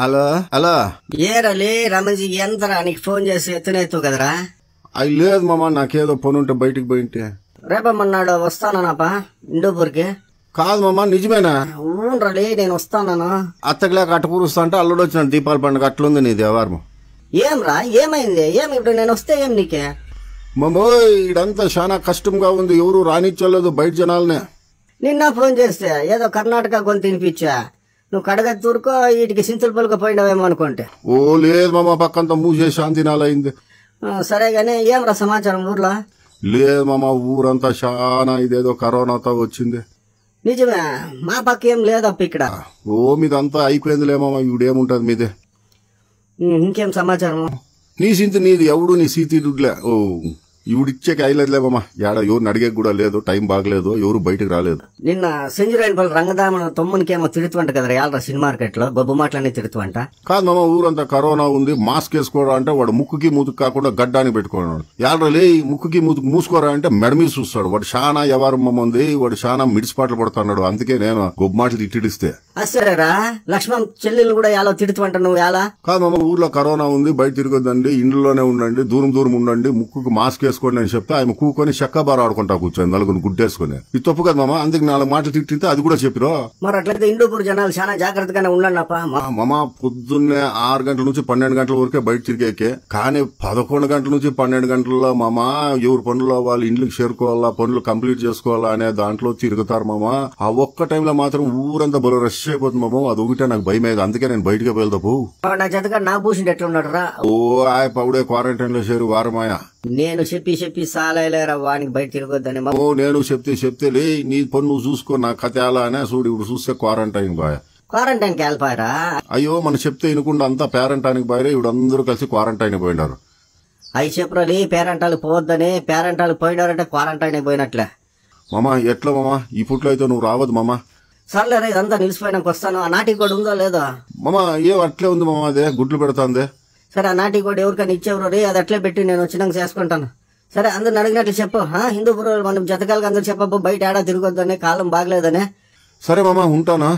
hello hello ఏరలే Ramesh ఎంతరా నీకు phone చేసి ఎత్తునైతు కదరా అది లేదు మామ నాకేదో పని ఉంటే బయటికి పోయింటే రేపమ్మన్నాడు వస్తానన్నాపా ఇండోపూర్కి కాదు మామ నిజమేనా ఊనరాలే నేను వస్తాను అత్తగిలా అట్టపూరు వస్తా అంటే అల్లుడు వచ్చిన దీపాల పండుగ అట్లుంది నీ ఏం రా ఏమైంది ఏమి ఇప్పుడు నేను వస్తే ఏం నీకే మామో ఇడంతా చాలా కష్టంగా ఉంది ఎవరు రాణించలేదు బయట జనాలనే నిన్న ఫోన్ చేస్తే ఏదో కర్ణాటక కొని తినిపించా నువ్వు కడగ తూరుకో వీటికి సింతలు పలుక పోయినవేమో అనుకుంటే ఓ లేదు మామ పక్కంతా మూసే శాంతి నాలైంది సరే గానీ ఏం రా సమాచారం ఊర్లో లేదు మామ ఊరంతా చాలా ఇదేదో కరోనాతో వచ్చింది నిజమే మా పక్క ఏం లేదప్ప ఇక్కడ ఓ మీదంతా అయిపోయిందిలే మామ ఇవిడేముంటది మీదే ఇంకేం సమాచారం నీ సింత నీది ఎవడు నీ సీతి దుడ్లే ఓ ఇవిడిచ్చే కైలేదు లేవమ్మా ఏడ ఎవరు అడిగే కూడా లేదు టైం బాగలేదు ఎవరు బయటకు రాలేదు నిన్న సెంజురాయన్ పల్లి రంగదామన తమ్మునికేమో తిడుతుంట కదా యాలరా సినిమా మార్కెట్ లో గొప్ప మాటలనే తిడుతుంట కాదు మామ ఊరంతా కరోనా ఉంది మాస్క్ వేసుకోరా అంటే వాడు ముక్కుకి మూతుకు కాకుండా గడ్డానికి పెట్టుకున్నాడు యాలరా లే ముక్కుకి మూతుకు మూసుకోరా అంటే మెడమీ చూస్తాడు వాడు ఎవరు వ్యవహారం ఉంది వాడు చాలా మిడిసిపాట్లు పడుతున్నాడు అందుకే నేను గొప్ప మాటలు తిట్టిడిస్తే అసరేరా లక్ష్మణ్ చెల్లెలు కూడా ఎలా తిడుతుంట నువ్వు ఎలా కాదు మామ ఊర్లో కరోనా ఉంది బయట తిరగొద్దండి ఇండ్లలోనే ఉండండి దూరం దూరం ఉండండి ముక్కుకి మాస్క్ వేసుకోండి అని చెప్తే ఆయన కూకొని చెక్కబార ఆడుకుంటా కూర్చొని నలుగురు గుడ్డేసుకుని ఇది తప్పు కదా మామ అందుకు నాలుగు మాటలు తిట్టింటే అది కూడా చెప్పిరో మరి అట్లయితే ఇండోపూర్ జనాలు చాలా జాగ్రత్తగానే ఉండండిపా మామ పొద్దున్నే ఆరు గంటల నుంచి పన్నెండు గంటల వరకే బయట తిరిగేకే కానీ పదకొండు గంటల నుంచి పన్నెండు గంటల్లో మామ ఎవరు పనులు వాళ్ళు ఇండ్లకు చేరుకోవాలా పనులు కంప్లీట్ చేసుకోవాలా అనే దాంట్లో తిరుగుతారు మామ ఆ ఒక్క టైంలో మాత్రం ఊరంతా బలో రష్ అయిపోతుంది మామ అది ఒకటే నాకు భయం అయ్యేది అందుకే నేను బయటకు వెళ్దాపు నా చేతగా నాకు ఎట్లా ఉన్నాడు రా ఓ ఆయన పౌడే క్వారంటైన్ లో చేరు వారమాయా నేను చెప్పి చెప్పి సాలయలేరా వానికి బయట తిరగొద్దని ఓ నేను చెప్తే చెప్తే లే నీ పని నువ్వు చూసుకో నా కథ ఎలా అనే చూడు ఇప్పుడు చూస్తే క్వారంటైన్ బాయ్ క్వారంటైన్కి వెళ్ళిపోయారా అయ్యో మనం చెప్తే వినకుండా అంతా పేరంటానికి బాయ్ ఇప్పుడు అందరూ కలిసి క్వారంటైన్ పోయినారు అవి లే పేరంటాలు పోవద్దని పేరంటాలు పోయినారంటే క్వారంటైన్ పోయినట్లే మామా ఎట్లా మామా ఈ పుట్లో అయితే నువ్వు రావద్దు మామా సర్లేరా ఇదంతా నిలిచిపోయినాక వస్తాను ఆ నాటికి కూడా ఉందో లేదో మామా ఏ అట్లే ఉంది మామా అదే గుడ్లు పెడతాందే సరే ఆ నాటి కూడా ఎవరికైనా ఇచ్చేవారు రే అది అట్లే పెట్టి నేను వచ్చినాక చేసుకుంటాను సరే అందరు అడిగినట్లు చెప్పు హిందూ మనం జతకాలకు అందరూ చెప్పబో బయట ఏడా తిరగొద్దనే కాలం బాగలేదనే సరే మామ ఉంటానా